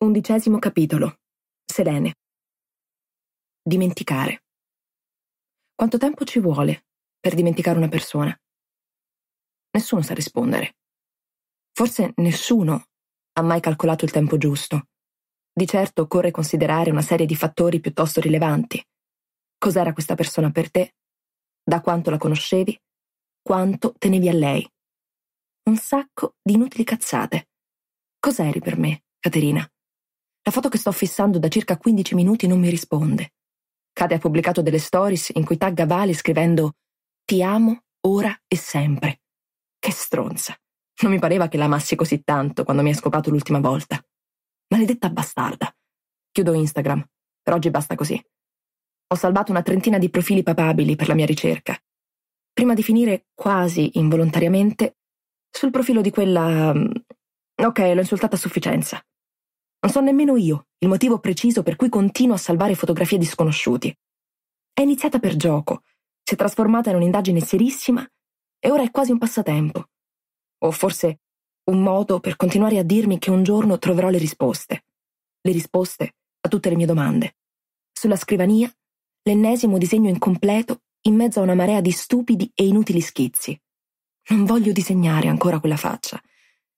Undicesimo capitolo. Selene. Dimenticare. Quanto tempo ci vuole per dimenticare una persona? Nessuno sa rispondere. Forse nessuno ha mai calcolato il tempo giusto. Di certo occorre considerare una serie di fattori piuttosto rilevanti. Cos'era questa persona per te? Da quanto la conoscevi? Quanto tenevi a lei? Un sacco di inutili cazzate. Cos'eri per me, Caterina? La foto che sto fissando da circa 15 minuti non mi risponde. Cade ha pubblicato delle stories in cui tagga Vali scrivendo Ti amo ora e sempre. Che stronza. Non mi pareva che la amassi così tanto quando mi ha scopato l'ultima volta. Maledetta bastarda. Chiudo Instagram. Per oggi basta così. Ho salvato una trentina di profili papabili per la mia ricerca. Prima di finire, quasi involontariamente, sul profilo di quella... Mm, ok, l'ho insultata a sufficienza. Non so nemmeno io il motivo preciso per cui continuo a salvare fotografie di sconosciuti. È iniziata per gioco, si è trasformata in un'indagine serissima e ora è quasi un passatempo. O forse un modo per continuare a dirmi che un giorno troverò le risposte. Le risposte a tutte le mie domande. Sulla scrivania, l'ennesimo disegno incompleto in mezzo a una marea di stupidi e inutili schizzi. Non voglio disegnare ancora quella faccia,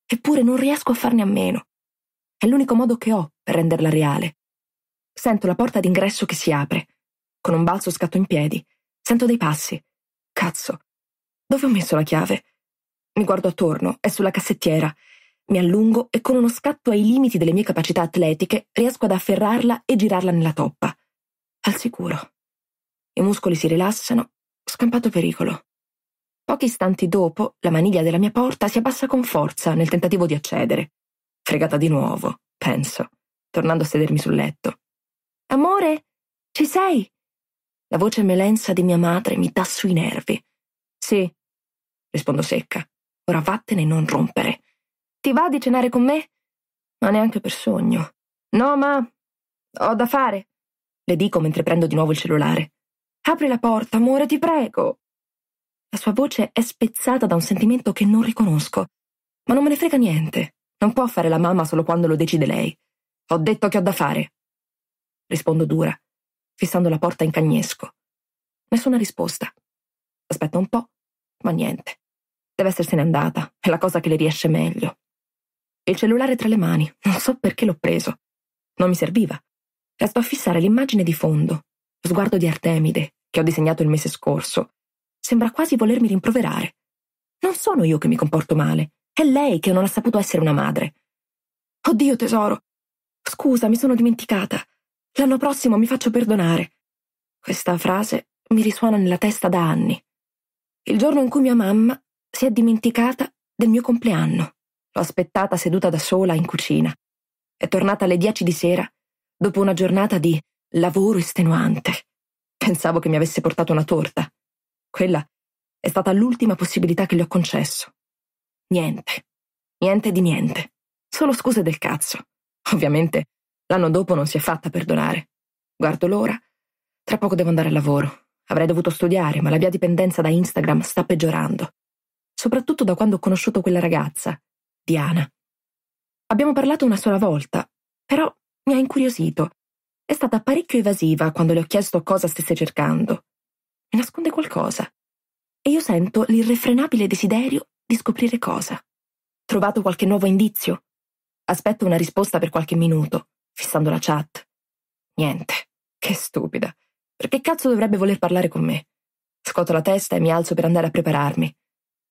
eppure non riesco a farne a meno. È l'unico modo che ho per renderla reale. Sento la porta d'ingresso che si apre. Con un balzo scatto in piedi. Sento dei passi. Cazzo. Dove ho messo la chiave? Mi guardo attorno, è sulla cassettiera. Mi allungo e con uno scatto ai limiti delle mie capacità atletiche riesco ad afferrarla e girarla nella toppa. Al sicuro. I muscoli si rilassano, scampato pericolo. Pochi istanti dopo, la maniglia della mia porta si abbassa con forza nel tentativo di accedere. Fregata di nuovo, penso, tornando a sedermi sul letto. Amore, ci sei? La voce melensa di mia madre mi dà sui nervi. Sì, rispondo secca. Ora vattene e non rompere. Ti va di cenare con me? Ma neanche per sogno. No, ma ho da fare. Le dico mentre prendo di nuovo il cellulare. Apri la porta, amore, ti prego. La sua voce è spezzata da un sentimento che non riconosco, ma non me ne frega niente. Non può fare la mamma solo quando lo decide lei. Ho detto che ho da fare. Rispondo dura, fissando la porta in cagnesco. Nessuna risposta. Aspetta un po', ma niente. Deve essersene andata, è la cosa che le riesce meglio. Il cellulare tra le mani, non so perché l'ho preso. Non mi serviva. Resto a fissare l'immagine di fondo, lo sguardo di Artemide, che ho disegnato il mese scorso. Sembra quasi volermi rimproverare. Non sono io che mi comporto male, è lei che non ha saputo essere una madre. Oddio, tesoro. Scusa, mi sono dimenticata. L'anno prossimo mi faccio perdonare. Questa frase mi risuona nella testa da anni. Il giorno in cui mia mamma si è dimenticata del mio compleanno. L'ho aspettata seduta da sola in cucina. È tornata alle dieci di sera, dopo una giornata di lavoro estenuante. Pensavo che mi avesse portato una torta. Quella è stata l'ultima possibilità che le ho concesso. Niente. Niente di niente. Solo scuse del cazzo. Ovviamente l'anno dopo non si è fatta perdonare. Guardo l'ora. Tra poco devo andare al lavoro. Avrei dovuto studiare, ma la mia dipendenza da Instagram sta peggiorando. Soprattutto da quando ho conosciuto quella ragazza, Diana. Abbiamo parlato una sola volta, però mi ha incuriosito. È stata parecchio evasiva quando le ho chiesto cosa stesse cercando. Mi nasconde qualcosa. E io sento l'irrefrenabile desiderio di scoprire cosa? Trovato qualche nuovo indizio? Aspetto una risposta per qualche minuto, fissando la chat. Niente. Che stupida. Perché cazzo dovrebbe voler parlare con me? Scoto la testa e mi alzo per andare a prepararmi.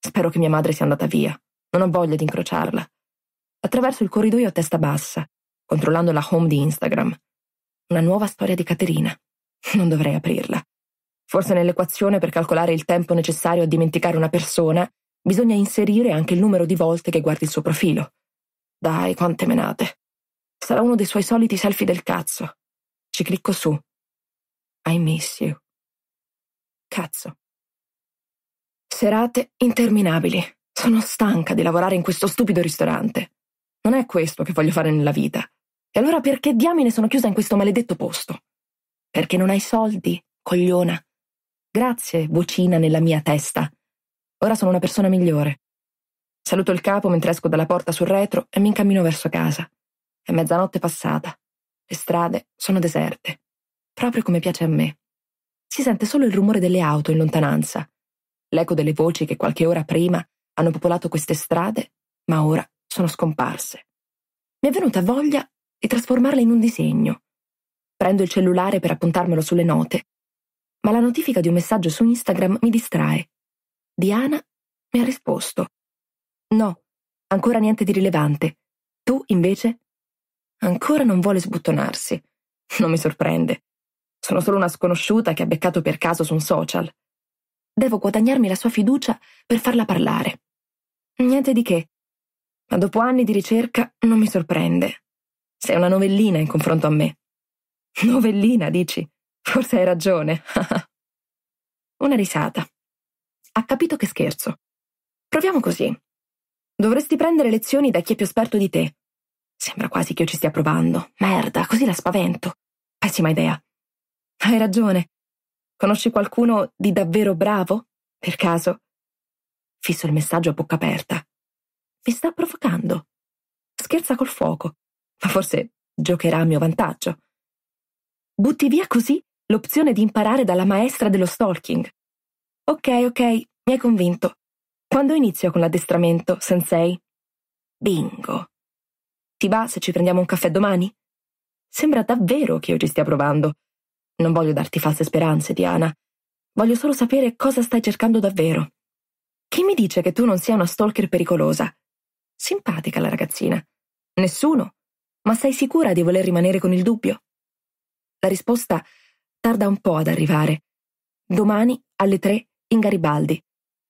Spero che mia madre sia andata via. Non ho voglia di incrociarla. Attraverso il corridoio a testa bassa, controllando la home di Instagram. Una nuova storia di Caterina. Non dovrei aprirla. Forse nell'equazione per calcolare il tempo necessario a dimenticare una persona bisogna inserire anche il numero di volte che guardi il suo profilo. Dai, quante menate. Sarà uno dei suoi soliti selfie del cazzo. Ci clicco su. I miss you. Cazzo. Serate interminabili. Sono stanca di lavorare in questo stupido ristorante. Non è questo che voglio fare nella vita. E allora perché diamine sono chiusa in questo maledetto posto? Perché non hai soldi, cogliona. Grazie, vocina nella mia testa. Ora sono una persona migliore. Saluto il capo mentre esco dalla porta sul retro e mi incammino verso casa. È mezzanotte passata. Le strade sono deserte, proprio come piace a me. Si sente solo il rumore delle auto in lontananza, l'eco delle voci che qualche ora prima hanno popolato queste strade, ma ora sono scomparse. Mi è venuta voglia di trasformarle in un disegno. Prendo il cellulare per appuntarmelo sulle note, ma la notifica di un messaggio su Instagram mi distrae Diana mi ha risposto. No, ancora niente di rilevante. Tu, invece? Ancora non vuole sbuttonarsi. Non mi sorprende. Sono solo una sconosciuta che ha beccato per caso su un social. Devo guadagnarmi la sua fiducia per farla parlare. Niente di che. Ma dopo anni di ricerca non mi sorprende. Sei una novellina in confronto a me. Novellina, dici? Forse hai ragione. una risata ha capito che scherzo. Proviamo così. Dovresti prendere lezioni da chi è più esperto di te. Sembra quasi che io ci stia provando. Merda, così la spavento. Pessima idea. Hai ragione. Conosci qualcuno di davvero bravo? Per caso? Fisso il messaggio a bocca aperta. Mi sta provocando. Scherza col fuoco, ma forse giocherà a mio vantaggio. Butti via così l'opzione di imparare dalla maestra dello stalking. Ok, ok, mi hai convinto. Quando inizio con l'addestramento, sensei? Bingo. Ti va se ci prendiamo un caffè domani? Sembra davvero che io ci stia provando. Non voglio darti false speranze, Diana. Voglio solo sapere cosa stai cercando davvero. Chi mi dice che tu non sia una stalker pericolosa? Simpatica la ragazzina. Nessuno. Ma sei sicura di voler rimanere con il dubbio? La risposta tarda un po' ad arrivare. Domani alle tre in Garibaldi.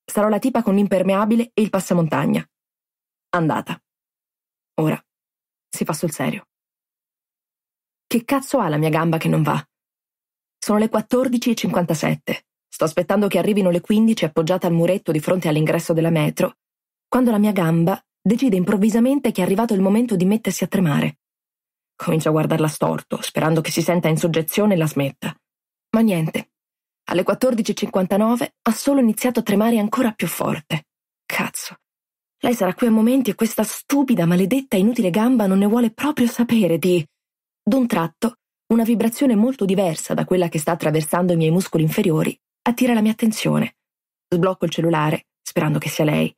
Sarò la tipa con l'impermeabile e il passamontagna. Andata. Ora si fa sul serio. Che cazzo ha la mia gamba che non va? Sono le 14.57. Sto aspettando che arrivino le 15 appoggiata al muretto di fronte all'ingresso della metro, quando la mia gamba decide improvvisamente che è arrivato il momento di mettersi a tremare. Comincio a guardarla storto, sperando che si senta in soggezione e la smetta. Ma niente. Alle 14.59 ha solo iniziato a tremare ancora più forte. Cazzo. Lei sarà qui a momenti e questa stupida, maledetta, inutile gamba non ne vuole proprio sapere di... D'un tratto, una vibrazione molto diversa da quella che sta attraversando i miei muscoli inferiori attira la mia attenzione. Sblocco il cellulare, sperando che sia lei.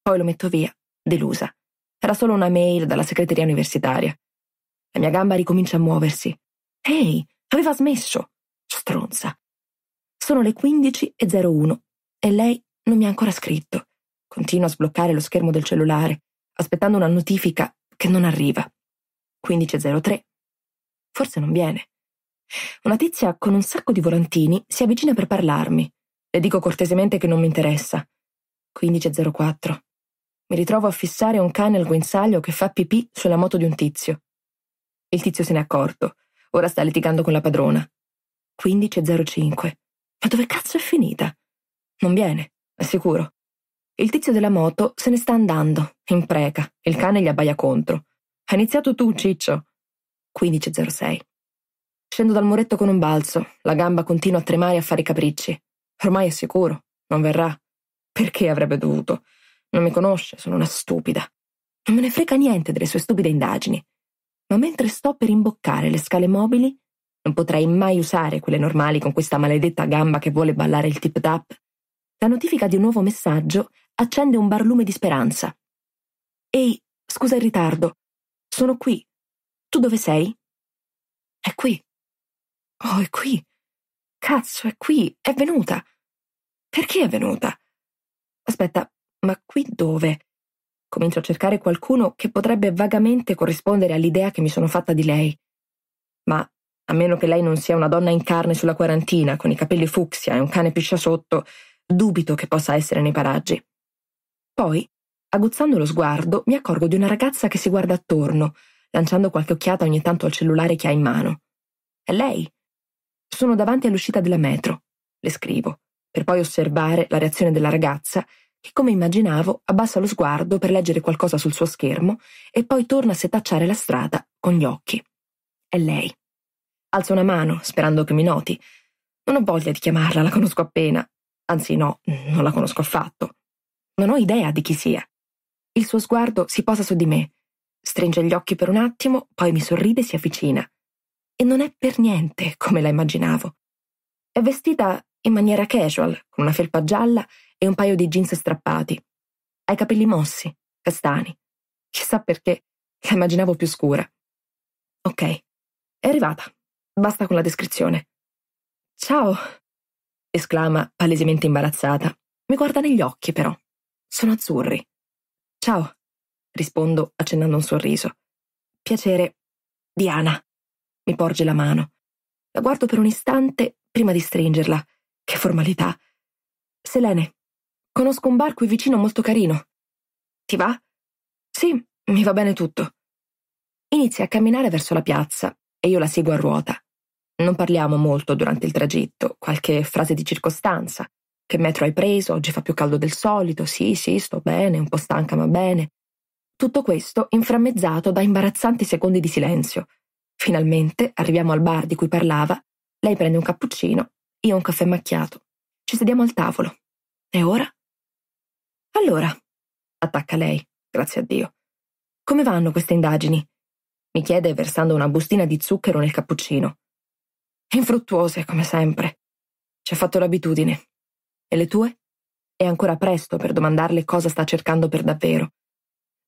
Poi lo metto via, delusa. Era solo una mail dalla segreteria universitaria. La mia gamba ricomincia a muoversi. Ehi, aveva smesso. Stronza. Sono le 15.01 e lei non mi ha ancora scritto. Continuo a sbloccare lo schermo del cellulare, aspettando una notifica che non arriva. 15.03. Forse non viene. Una tizia con un sacco di volantini si avvicina per parlarmi. Le dico cortesemente che non mi interessa. 15.04. Mi ritrovo a fissare un cane al guinzaglio che fa pipì sulla moto di un tizio. Il tizio se n'è accorto. Ora sta litigando con la padrona. 15.05. Ma dove cazzo è finita? Non viene, è sicuro. Il tizio della moto se ne sta andando, in preca. Il cane gli abbaia contro. Ha iniziato tu, Ciccio. 15.06. Scendo dal muretto con un balzo, la gamba continua a tremare e a fare i capricci. Ormai è sicuro, non verrà. Perché avrebbe dovuto? Non mi conosce, sono una stupida. Non me ne frega niente delle sue stupide indagini. Ma mentre sto per imboccare le scale mobili, non potrei mai usare quelle normali con questa maledetta gamba che vuole ballare il tip tap. La notifica di un nuovo messaggio accende un barlume di speranza. Ehi, scusa il ritardo. Sono qui. Tu dove sei? È qui. Oh, è qui. Cazzo, è qui. È venuta. Perché è venuta? Aspetta, ma qui dove? Comincio a cercare qualcuno che potrebbe vagamente corrispondere all'idea che mi sono fatta di lei. Ma a meno che lei non sia una donna in carne sulla quarantina, con i capelli fucsia e un cane piscia sotto, dubito che possa essere nei paraggi. Poi, aguzzando lo sguardo, mi accorgo di una ragazza che si guarda attorno, lanciando qualche occhiata ogni tanto al cellulare che ha in mano. È lei. Sono davanti all'uscita della metro, le scrivo, per poi osservare la reazione della ragazza che, come immaginavo, abbassa lo sguardo per leggere qualcosa sul suo schermo e poi torna a setacciare la strada con gli occhi. È lei. Alzo una mano, sperando che mi noti. Non ho voglia di chiamarla, la conosco appena. Anzi no, non la conosco affatto. Non ho idea di chi sia. Il suo sguardo si posa su di me, stringe gli occhi per un attimo, poi mi sorride e si avvicina. E non è per niente come la immaginavo. È vestita in maniera casual, con una felpa gialla e un paio di jeans strappati. Ha i capelli mossi, castani. Chissà perché, la immaginavo più scura. Ok, è arrivata. Basta con la descrizione. Ciao, esclama, palesemente imbarazzata. Mi guarda negli occhi, però. Sono azzurri. Ciao, rispondo, accennando un sorriso. Piacere. Diana. Mi porge la mano. La guardo per un istante prima di stringerla. Che formalità. Selene, conosco un bar qui vicino molto carino. Ti va? Sì, mi va bene tutto. Inizia a camminare verso la piazza e io la seguo a ruota. Non parliamo molto durante il tragitto, qualche frase di circostanza. Che metro hai preso? Oggi fa più caldo del solito. Sì, sì, sto bene, un po' stanca ma bene. Tutto questo inframmezzato da imbarazzanti secondi di silenzio. Finalmente arriviamo al bar di cui parlava, lei prende un cappuccino, io un caffè macchiato. Ci sediamo al tavolo. E ora? Allora, attacca lei, grazie a Dio. Come vanno queste indagini? Mi chiede versando una bustina di zucchero nel cappuccino. Infruttuose, come sempre. Ci ha fatto l'abitudine. E le tue? È ancora presto per domandarle cosa sta cercando per davvero.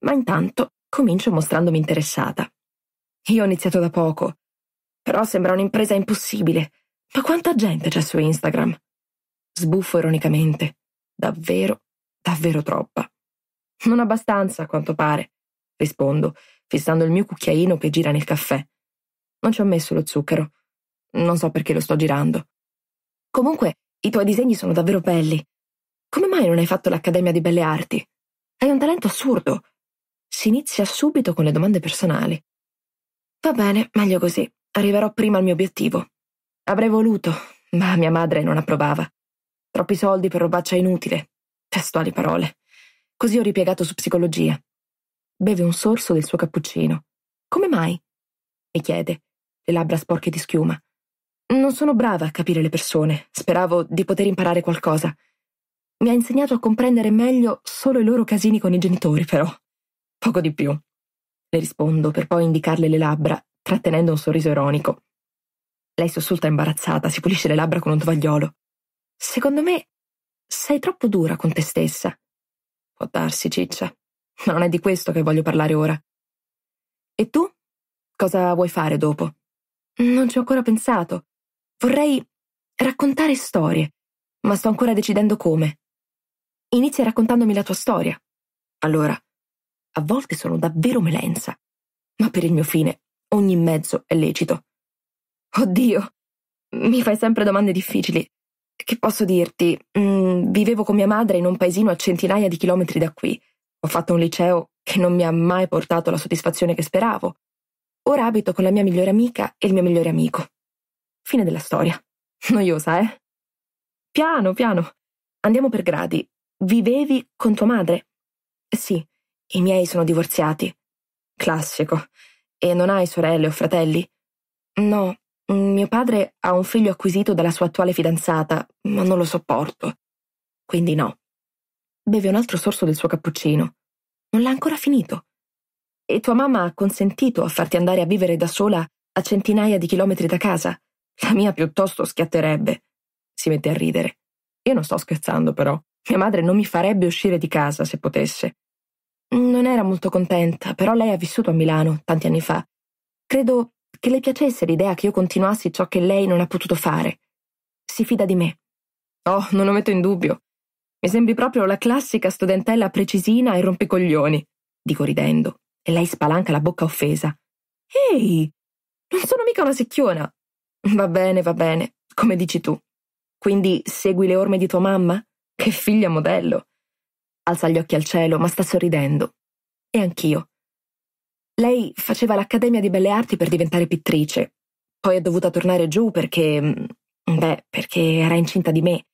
Ma intanto comincio mostrandomi interessata. Io ho iniziato da poco. Però sembra un'impresa impossibile. Ma quanta gente c'è su Instagram? Sbuffo ironicamente. Davvero, davvero troppa. Non abbastanza, a quanto pare, rispondo, fissando il mio cucchiaino che gira nel caffè. Non ci ho messo lo zucchero. Non so perché lo sto girando. Comunque, i tuoi disegni sono davvero belli. Come mai non hai fatto l'Accademia di Belle Arti? Hai un talento assurdo. Si inizia subito con le domande personali. Va bene, meglio così. Arriverò prima al mio obiettivo. Avrei voluto, ma mia madre non approvava. Troppi soldi per robaccia inutile. Testuali parole. Così ho ripiegato su psicologia. Beve un sorso del suo cappuccino. Come mai? mi chiede, le labbra sporche di schiuma. Non sono brava a capire le persone, speravo di poter imparare qualcosa. Mi ha insegnato a comprendere meglio solo i loro casini con i genitori, però. Poco di più. Le rispondo per poi indicarle le labbra, trattenendo un sorriso ironico. Lei sussulta imbarazzata, si pulisce le labbra con un tovagliolo. Secondo me sei troppo dura con te stessa. Può darsi, ciccia, ma non è di questo che voglio parlare ora. E tu? Cosa vuoi fare dopo? Non ci ho ancora pensato. Vorrei raccontare storie, ma sto ancora decidendo come. Inizia raccontandomi la tua storia. Allora, a volte sono davvero melenza, ma per il mio fine ogni mezzo è lecito. Oddio, mi fai sempre domande difficili. Che posso dirti? Mm, vivevo con mia madre in un paesino a centinaia di chilometri da qui. Ho fatto un liceo che non mi ha mai portato la soddisfazione che speravo. Ora abito con la mia migliore amica e il mio migliore amico. Fine della storia. Noiosa, eh? Piano, piano. Andiamo per gradi. Vivevi con tua madre? Sì, i miei sono divorziati. Classico. E non hai sorelle o fratelli? No, mio padre ha un figlio acquisito dalla sua attuale fidanzata, ma non lo sopporto. Quindi no. Beve un altro sorso del suo cappuccino. Non l'ha ancora finito. E tua mamma ha consentito a farti andare a vivere da sola a centinaia di chilometri da casa? La mia piuttosto schiatterebbe. Si mette a ridere. Io non sto scherzando, però. Mia madre non mi farebbe uscire di casa se potesse. Non era molto contenta, però lei ha vissuto a Milano tanti anni fa. Credo che le piacesse l'idea che io continuassi ciò che lei non ha potuto fare. Si fida di me. Oh, non lo metto in dubbio. Mi sembri proprio la classica studentella precisina e rompicoglioni, dico ridendo, e lei spalanca la bocca offesa. Ehi, non sono mica una secchiona. Va bene, va bene, come dici tu. Quindi segui le orme di tua mamma? Che figlia modello. Alza gli occhi al cielo, ma sta sorridendo. E anch'io. Lei faceva l'Accademia di Belle Arti per diventare pittrice. Poi è dovuta tornare giù perché... Mm, beh, perché era incinta di me.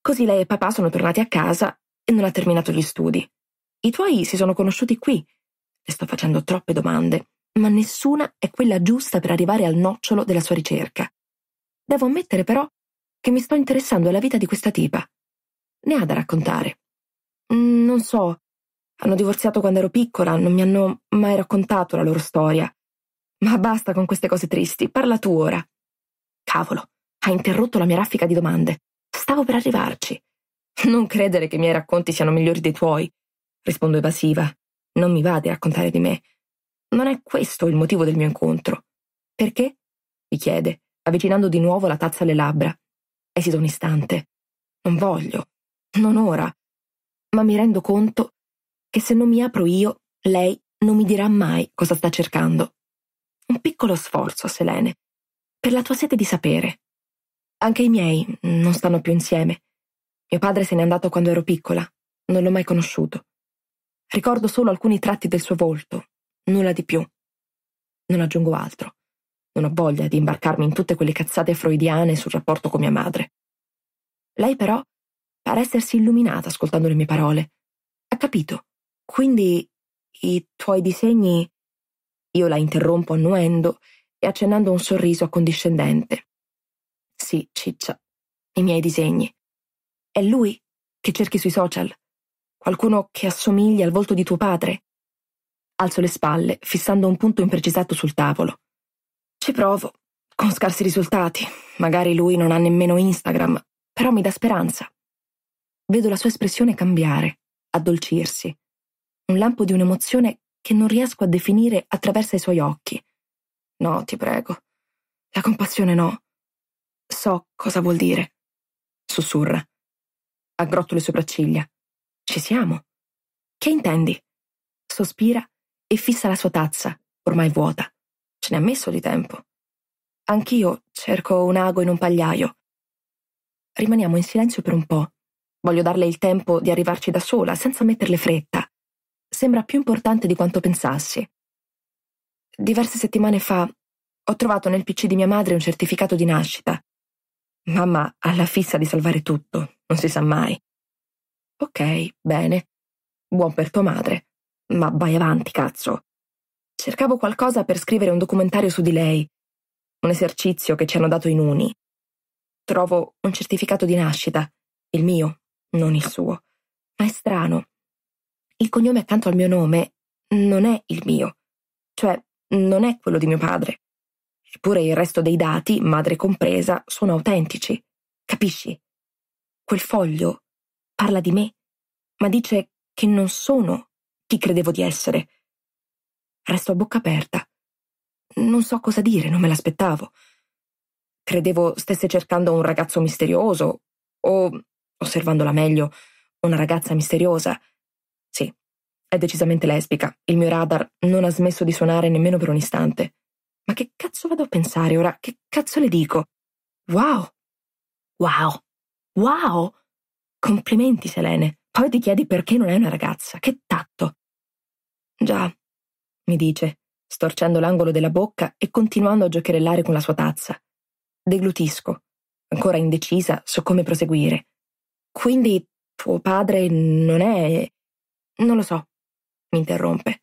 Così lei e papà sono tornati a casa e non ha terminato gli studi. I tuoi si sono conosciuti qui. Le sto facendo troppe domande ma nessuna è quella giusta per arrivare al nocciolo della sua ricerca. Devo ammettere però che mi sto interessando alla vita di questa tipa. Ne ha da raccontare. Mm, non so, hanno divorziato quando ero piccola, non mi hanno mai raccontato la loro storia. Ma basta con queste cose tristi, parla tu ora. Cavolo, ha interrotto la mia raffica di domande. Stavo per arrivarci. Non credere che i miei racconti siano migliori dei tuoi, rispondo evasiva. Non mi va di raccontare di me, non è questo il motivo del mio incontro. Perché? mi chiede, avvicinando di nuovo la tazza alle labbra. Esito un istante. Non voglio. Non ora. Ma mi rendo conto che se non mi apro io, lei non mi dirà mai cosa sta cercando. Un piccolo sforzo, Selene, per la tua sete di sapere. Anche i miei non stanno più insieme. Mio padre se n'è andato quando ero piccola, non l'ho mai conosciuto. Ricordo solo alcuni tratti del suo volto, nulla di più. Non aggiungo altro. Non ho voglia di imbarcarmi in tutte quelle cazzate freudiane sul rapporto con mia madre. Lei però pare essersi illuminata ascoltando le mie parole. Ha capito. Quindi i tuoi disegni... Io la interrompo annuendo e accennando un sorriso accondiscendente. Sì, ciccia, i miei disegni. È lui che cerchi sui social. Qualcuno che assomigli al volto di tuo padre. Alzo le spalle, fissando un punto imprecisato sul tavolo. Ci provo, con scarsi risultati. Magari lui non ha nemmeno Instagram, però mi dà speranza. Vedo la sua espressione cambiare, addolcirsi. Un lampo di un'emozione che non riesco a definire attraversa i suoi occhi. No, ti prego. La compassione no. So cosa vuol dire. Sussurra. Aggrotto le sopracciglia. Ci siamo. Che intendi? Sospira e fissa la sua tazza, ormai vuota. Ce ne ha messo di tempo. Anch'io cerco un ago in un pagliaio. Rimaniamo in silenzio per un po'. Voglio darle il tempo di arrivarci da sola, senza metterle fretta. Sembra più importante di quanto pensassi. Diverse settimane fa ho trovato nel PC di mia madre un certificato di nascita. Mamma ha la fissa di salvare tutto, non si sa mai. Ok, bene. Buon per tua madre. Ma vai avanti, cazzo. Cercavo qualcosa per scrivere un documentario su di lei, un esercizio che ci hanno dato in uni. Trovo un certificato di nascita, il mio, non il suo. Ma è strano. Il cognome accanto al mio nome non è il mio, cioè non è quello di mio padre. Eppure il resto dei dati, madre compresa, sono autentici. Capisci? Quel foglio parla di me, ma dice che non sono chi credevo di essere. Resto a bocca aperta. Non so cosa dire, non me l'aspettavo. Credevo stesse cercando un ragazzo misterioso, o, osservandola meglio, una ragazza misteriosa. Sì, è decisamente lesbica. Il mio radar non ha smesso di suonare nemmeno per un istante. Ma che cazzo vado a pensare ora? Che cazzo le dico? Wow! Wow! Wow! Complimenti, Selene. Poi ti chiedi perché non è una ragazza. Che tatto. Già, mi dice, storcendo l'angolo della bocca e continuando a giocherellare con la sua tazza. Deglutisco, ancora indecisa su come proseguire. Quindi tuo padre non è... Non lo so, mi interrompe.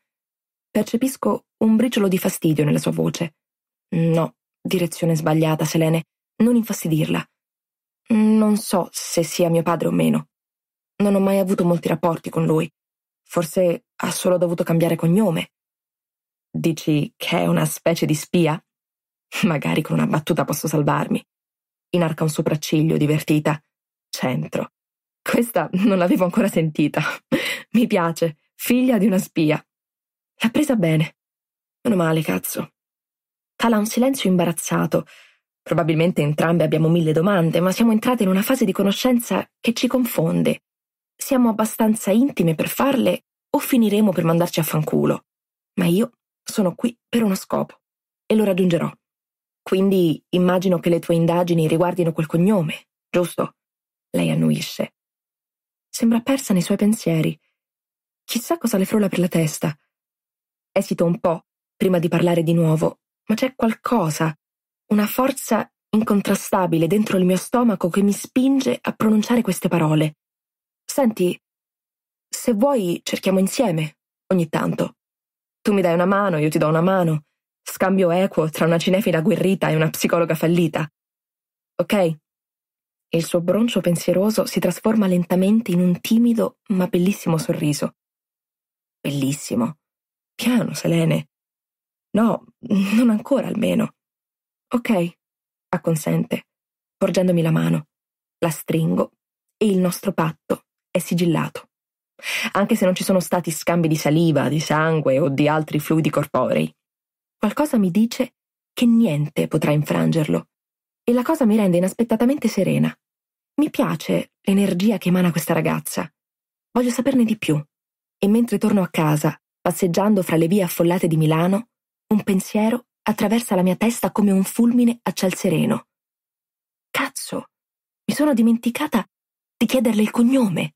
Percepisco un briciolo di fastidio nella sua voce. No, direzione sbagliata, Selene. Non infastidirla. Non so se sia mio padre o meno. Non ho mai avuto molti rapporti con lui. Forse ha solo dovuto cambiare cognome. Dici che è una specie di spia? Magari con una battuta posso salvarmi. Inarca un sopracciglio, divertita. Centro. Questa non l'avevo ancora sentita. Mi piace. Figlia di una spia. L'ha presa bene. Meno male, cazzo. Cala un silenzio imbarazzato. Probabilmente entrambe abbiamo mille domande, ma siamo entrate in una fase di conoscenza che ci confonde. Siamo abbastanza intime per farle o finiremo per mandarci a fanculo. Ma io sono qui per uno scopo e lo raggiungerò. Quindi immagino che le tue indagini riguardino quel cognome, giusto? Lei annuisce. Sembra persa nei suoi pensieri. Chissà cosa le frulla per la testa. Esito un po' prima di parlare di nuovo, ma c'è qualcosa, una forza incontrastabile dentro il mio stomaco che mi spinge a pronunciare queste parole. Senti, se vuoi cerchiamo insieme, ogni tanto. Tu mi dai una mano, io ti do una mano. Scambio equo tra una cinefila agguerrita e una psicologa fallita. Ok? il suo broncio pensieroso si trasforma lentamente in un timido ma bellissimo sorriso. Bellissimo. Piano, Selene. No, non ancora almeno. Ok, acconsente, porgendomi la mano. La stringo e il nostro patto è sigillato, anche se non ci sono stati scambi di saliva, di sangue o di altri fluidi corporei. Qualcosa mi dice che niente potrà infrangerlo, e la cosa mi rende inaspettatamente serena. Mi piace l'energia che emana questa ragazza. Voglio saperne di più. E mentre torno a casa, passeggiando fra le vie affollate di Milano, un pensiero attraversa la mia testa come un fulmine a ciel sereno. Cazzo, mi sono dimenticata di chiederle il cognome.